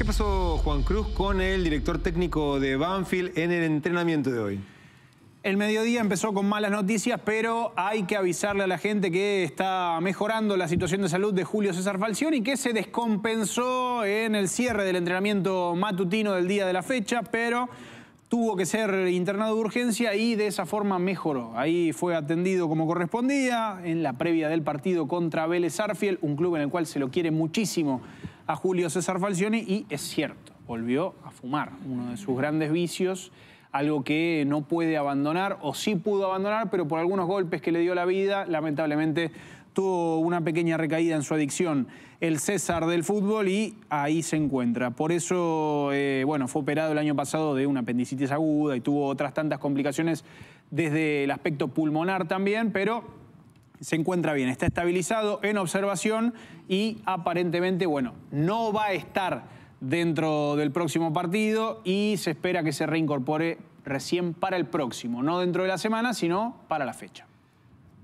¿Qué pasó, Juan Cruz, con el director técnico de Banfield en el entrenamiento de hoy? El mediodía empezó con malas noticias, pero hay que avisarle a la gente que está mejorando la situación de salud de Julio César Falcioni y que se descompensó en el cierre del entrenamiento matutino del día de la fecha, pero tuvo que ser internado de urgencia y de esa forma mejoró. Ahí fue atendido como correspondía en la previa del partido contra Vélez Arfiel, un club en el cual se lo quiere muchísimo a Julio César Falcioni y es cierto, volvió a fumar, uno de sus grandes vicios, algo que no puede abandonar o sí pudo abandonar, pero por algunos golpes que le dio la vida, lamentablemente tuvo una pequeña recaída en su adicción el César del fútbol y ahí se encuentra. Por eso, eh, bueno, fue operado el año pasado de una apendicitis aguda y tuvo otras tantas complicaciones desde el aspecto pulmonar también, pero se encuentra bien, está estabilizado en observación y aparentemente, bueno, no va a estar dentro del próximo partido y se espera que se reincorpore recién para el próximo, no dentro de la semana, sino para la fecha.